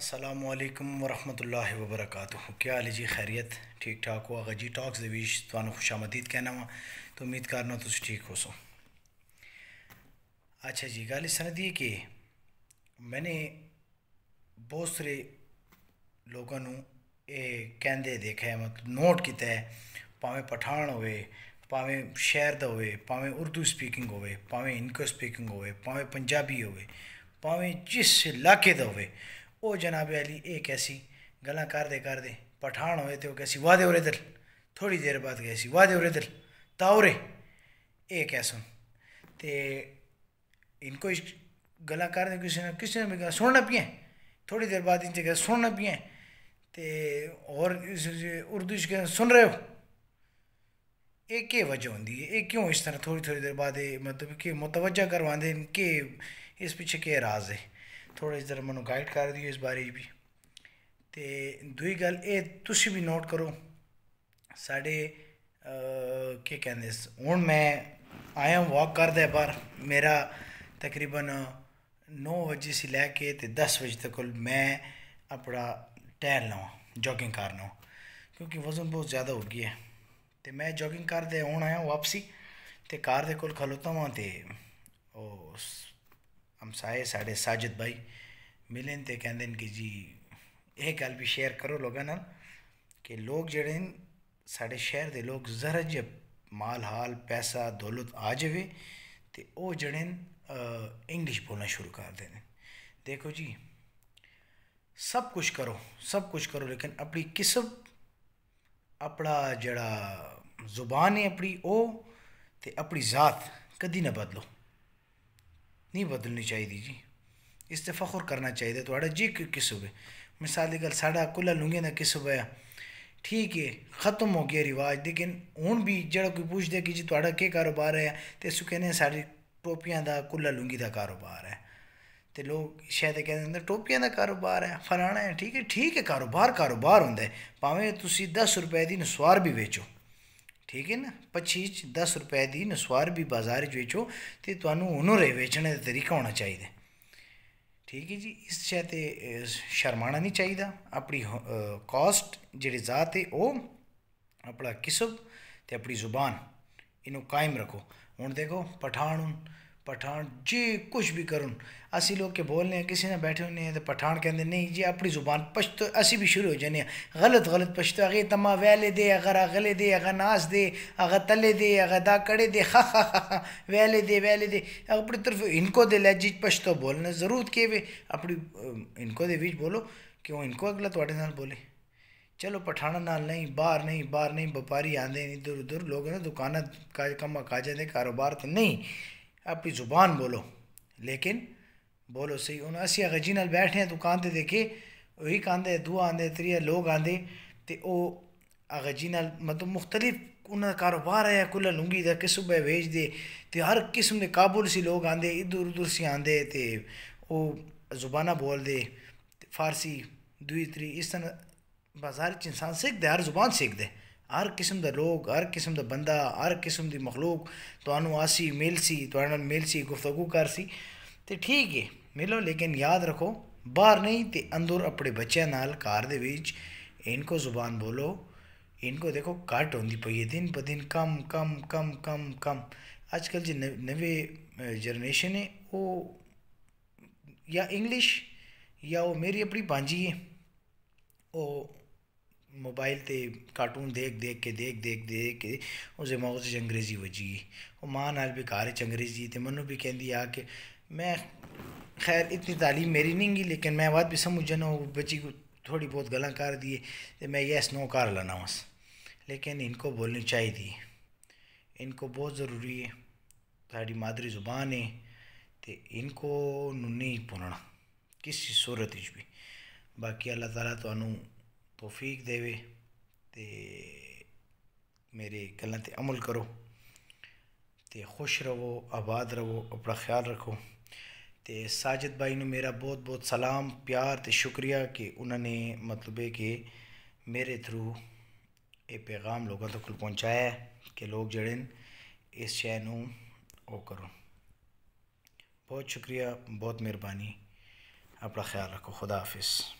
असलकम वरहमल वबरक क्या हाल जी खैरियत ठीक ठाक हो अगर जी टॉक्स दवीश तुम खुश आमदीद कहना वा तो उम्मीद करना तुम ठीक हो सो अच्छा जी गल सुन दी कि मैंने बहुत सारे लोगों कहते देखा है मतलब नोट किया है भावें पठान हो भावें शहर का हो भावें उर्दू स्पीकिंग होवे भावें इनको स्पीकिंग होवे भावें पंजाबी होवे भावें जिस इलाके का होवे ओ जनाब अली एह् कर दे कर दे पठान होए तो कैसी वादे उरे दिल थोड़ी देर बाद कैसी वादे उरे दिल ताओरे कह कैसन ते इनको कर दे किसी ने किसी ने भी गल्लां सुनना पिए थोड़ी देर बाद इनसे गल्ल सुनना पिए ते और उर्दू च सुन रहे हो एक केह् वजह होंगी है क्यों इस तरह थोड़ी थोड़ी देर बाद मतलब कि मुतवजा करवांदे न केह् इस पीछे केह् राज है ਥੋੜ੍ਹੇ ਜਿਹਾ ਮੈਨੂੰ ਗਾਈਡ ਕਰ ਦਿਓ ਇਸ ਬਾਰੇ ਵੀ ਤੇ ਦੂਈ ਗੱਲ ਇਹ ਤੁਸੀਂ ਵੀ ਨੋਟ ਕਰੋ ਸਾਡੇ ਕੀ ਕਹਿੰਦੇ ਹੁਣ ਮੈਂ ਐਮ ਵਾਕ ਕਰਦਾ ਪਰ ਮੇਰਾ ਤਕਰੀਬਨ 9 ਵਜੇ ਸੀ ਲੈ ਕੇ ਤੇ 10 ਵਜੇ ਤੱਕ ਮੈਂ ਆਪਣਾ ਟਹਿਲ ਲਵਾਂ ਜੋਗਿੰਗ ਕਰਨਾ ਕਿਉਂਕਿ ਵਜ਼ਨ ਬਹੁਤ ਜ਼ਿਆਦਾ ਹੋ ਗਿਆ ਤੇ ਮੈਂ ਜੋਗਿੰਗ ਕਰਦੇ ਹੁਣ ਆਇਆ ਵਾਪਸੀ ਤੇ ਕਾਰ ਦੇ ਕੋਲ ਖਲੋਤਾ ਵਾਂ ਤੇ ਉਹ हमसाए साढ़े साजिद भाई मिले तो कहें कहते कि जी ये गल भी शेयर करो लोगों न कि लोग जड़े साढ़े शहर के लोग जरा ज माल हाल पैसा दौलत आ जाए तो वह जड़े इंग्लिश बोलना शुरू कर देने देखो जी सब कुछ करो सब कुछ करो लेकिन अपनी किस्म अपना जड़ा जुबान है अपनी ओह् ते अपनी जात कदी ना बदलो नहीं बदलनी चाहिए जी इस ते फख्र करना चाहिए थोड़ा जी किस गए मिसाल गल साढ़ा कुला लूंगे ना किस हुआ ठीक है ख़त्म हो गया रिवाज लेकिन हूँ भी जड़ा कोई पूछते कि जी थोड़ा के कारोबार है तो इस कहने सारी टोपिया का कुला लूंगी का कारोबार है तो लोग शायद कहते हैं टोपिया का कारोबार है फलाना है ठीक है ठीक है कारोबार कारोबार होंगे भावें दस रुपए की नसवार भी बेचो ਠੀਕ ਹੈ ਨਾ 25 ਚ 10 ਰੁਪਏ ਦੀ ਅਨੁਸਾਰ ਵੀ ਬਾਜ਼ਾਰ 'ਚ ਵੇਚੋ ਤੇ ਤੁਹਾਨੂੰ ਉਹਨੂੰ ਰੇ ਵੇਚਣ ਦਾ ਤਰੀਕਾ ਹੋਣਾ ਚਾਹੀਦਾ ਠੀਕ ਹੈ ਜੀ ਇਸ ਸ਼ੈ ਤੇ ਸ਼ਰਮਾਣਾ ਨਹੀਂ ਚਾਹੀਦਾ ਆਪਣੀ ਕਾਸਟ ਜਿਹੜੀ ਜ਼ਾਤ ਹੈ ਉਹ ਆਪਣਾ ਕਿਸਬ ਤੇ ਆਪਣੀ ਜ਼ੁਬਾਨ ਇਹਨੂੰ ਕਾਇਮ ਰੱਖੋ ਹੁਣ ਦੇਖੋ ਪਠਾਣ पठान जे कुछ भी करो असी लोग के बोलने हैं किसी ने बैठे होने हैं तो पठान कहते नहीं जी अपनी जुबान पछतो असी भी शुरू हो जाने गलत गलत पछतो अगे तमा वैले दे अगर अगले दे अगर नाश दे अगर तले दे अगर दा कड़े दे हा हा हा हा वैले दे वैले दे अपनी तरफ इनको दे लहजी पछतो बोलना जरूरत के वे अपनी इनको दे बीच बोलो कि वो इनको अगला थोड़े नाल बोले चलो पठाना नाल नहीं बाहर नहीं बाहर नहीं व्यापारी आते इधर उधर लोग ना दुकाना कम्मा काजा दे कारोबार तो नहीं अपनी ज़ुबान बोलो लेकिन बोलो सही हूँ असं अगर जी बैठे तू कहते देखे उ कहते दूह आंदे त्रीय लोग आते तो अगर जी मतलब मुख्तलिफ उन्हें कारोबार है कुल लूंगी दर किस सुबह बेच दे तो हर किस्म के काबुल से लोग आते इधर उधर से आते तो वो जुबाना बोलते फारसी दुई त्री इस तरह बाजार इंसान सीखते हर जुबान सीख हैं हर किस्म का लोग हर किस्म का बंदा हर किस्म की मखलूक तू आसी मिल सी तो मिल सी गुफ्तगु कर सी तो ठीक है मिलो लेकिन याद रखो बहर नहीं तो अंदर अपने बच्चे नाल के बीच इनको जुबान बोलो इनको देखो घट होती पी है दिन ब दिन कम कम कम कम कम अजकल जो नवे जनरेशन है वो या इंग्लिश या वो मेरी अपनी बाजी है वो मोबाइल से कार्टून देख देख के देख देख देख के उस मौज अंग्रेजी बजी गई वो माँ नाल भी कार अंग्रेजी तो मनु भी कहती आ कि मैं खैर इतनी तालीम मेरी नहीं गई लेकिन मैं बात भी समझ जाना वो बच्ची को थोड़ी बहुत गलत कर दिए तो मैं यह स्नो कार लाना बस लेकिन इनको बोलनी चाहिए इनको बहुत ज़रूरी है साड़ी मादरी जुबान है तो इनको नहीं भुनना किसी सूरत भी बाकी अल्लाह तला तो तोफीक देवे ते मेरे गलों अमल करो ते खुश रहो आबाद रहो अपना ख्याल रखो ते साजिद भाई ने मेरा बहुत बहुत सलाम प्यार ते शुक्रिया कि उन्होंने मतलब है कि मेरे थ्रू ये पैगाम लोगों तक तो पहुँचाया कि लोग जड़े इस शह नो करो बहुत शुक्रिया बहुत मेहरबानी अपना ख्याल रखो खुदा हाफिज़